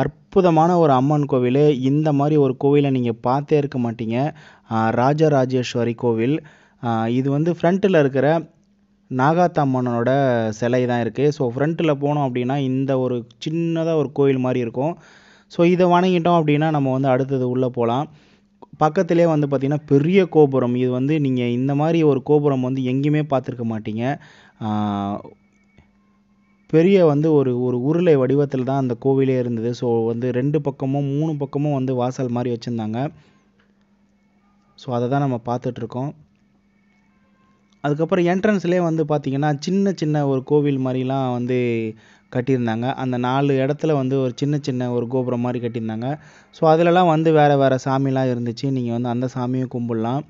அற்புதமான ஒரு அம்மன் கோவில் இந்த மாதிரி ஒரு கோவிலை நீங்கள் பார்த்தே இருக்க மாட்டீங்க ராஜராஜேஸ்வரி கோவில் இது வந்து ஃப்ரண்ட்டில் இருக்கிற நாகாத்தம்மனோட சிலை தான் இருக்குது ஸோ ஃப்ரண்ட்டில் போனோம் அப்படின்னா இந்த ஒரு சின்னதாக ஒரு கோவில் மாதிரி இருக்கும் ஸோ இதை வணங்கிட்டோம் அப்படின்னா நம்ம வந்து அடுத்தது உள்ளே போகலாம் பக்கத்திலே வந்து பார்த்திங்கன்னா பெரிய கோபுரம் இது வந்து நீங்கள் இந்த மாதிரி ஒரு கோபுரம் வந்து எங்கேயுமே பார்த்துருக்க மாட்டீங்க பெரிய வந்து ஒரு ஒரு உருளை வடிவத்தில் தான் அந்த கோவிலே இருந்தது ஸோ வந்து ரெண்டு பக்கமும் மூணு பக்கமும் வந்து வாசல் மாதிரி வச்சுருந்தாங்க ஸோ அதை தான் நம்ம பார்த்துட்ருக்கோம் அதுக்கப்புறம் என்ட்ரன்ஸ்லேயே வந்து பார்த்திங்கன்னா சின்ன சின்ன ஒரு கோவில் மாதிரிலாம் வந்து கட்டியிருந்தாங்க அந்த நாலு இடத்துல வந்து ஒரு சின்ன சின்ன ஒரு கோபுரம் மாதிரி கட்டியிருந்தாங்க ஸோ அதிலலாம் வந்து வேறு வேறு சாமிலாம் இருந்துச்சு நீங்கள் வந்து அந்த சாமியும் கும்பிட்லாம்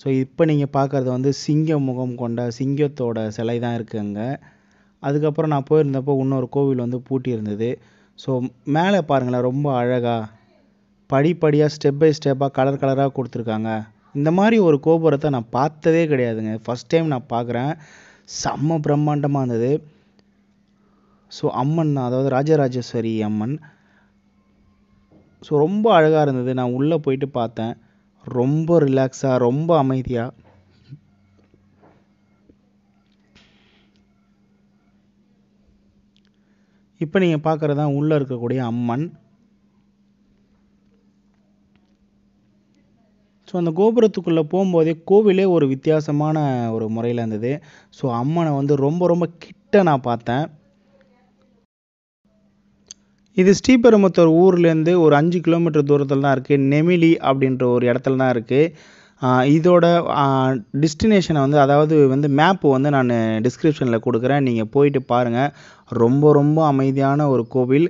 ஸோ இப்போ நீங்கள் பார்க்குறது வந்து சிங்க முகம் கொண்ட சிங்கத்தோட சிலை தான் இருக்குது அங்கே அதுக்கப்புறம் நான் போயிருந்தப்போ இன்னொரு கோவில் வந்து பூட்டி இருந்தது ஸோ மேலே பாருங்களேன் ரொம்ப அழகாக படிப்படியாக ஸ்டெப் பை ஸ்டெப்பாக கலர் கலராக கொடுத்துருக்காங்க இந்த மாதிரி ஒரு கோபுரத்தை நான் பார்த்ததே கிடையாதுங்க ஃபஸ்ட் டைம் நான் பார்க்குறேன் செம்ம பிரம்மாண்டமாக இருந்தது ஸோ அம்மன் அதாவது ராஜராஜேஸ்வரி அம்மன் ஸோ ரொம்ப அழகாக இருந்தது நான் உள்ளே போயிட்டு பார்த்தேன் ரொம்ப ரிலாக்ஸாக ரொம்ப அமைதியாக இப்போ நீங்கள் பார்க்குறது தான் உள்ளே இருக்கக்கூடிய அம்மன் ஸோ அந்த கோபுரத்துக்குள்ளே போகும்போதே கோவிலே ஒரு வித்தியாசமான ஒரு முறையில் இருந்தது ஸோ அம்மனை வந்து ரொம்ப ரொம்ப கிட்ட நான் பார்த்தேன் இது ஸ்ரீபெரும்புத்தூர் ஊர்லேருந்து ஒரு அஞ்சு கிலோமீட்டர் தூரத்தில் தான் இருக்குது நெமிலி அப்படின்ற ஒரு இடத்துல தான் இருக்குது இதோட டெஸ்டினேஷனை வந்து அதாவது வந்து மேப்பு வந்து நான் டிஸ்கிரிப்ஷனில் கொடுக்குறேன் நீங்கள் போயிட்டு பாருங்கள் ரொம்ப ரொம்ப அமைதியான ஒரு கோவில்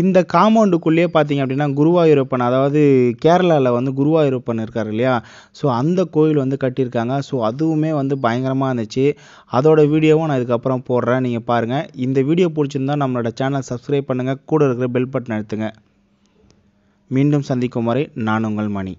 இந்த காம்பவுண்டுக்குள்ளேயே பார்த்தீங்க அப்படின்னா குருவாயூரப்பன் அதாவது கேரளாவில் வந்து குருவாயூரப்பன் இருக்கார் இல்லையா ஸோ அந்த கோவில் வந்து கட்டியிருக்காங்க ஸோ அதுவுமே வந்து பயங்கரமாக இருந்துச்சு அதோட வீடியோவும் நான் இதுக்கப்புறம் போடுறேன் நீங்கள் பாருங்கள் இந்த வீடியோ பிடிச்சிருந்தா நம்மளோட சேனல் சப்ஸ்கிரைப் பண்ணுங்கள் கூட இருக்கிற பெல் பட்டன் எடுத்துங்க மீண்டும் சந்திக்கும் வரை நான் உங்கள் மணி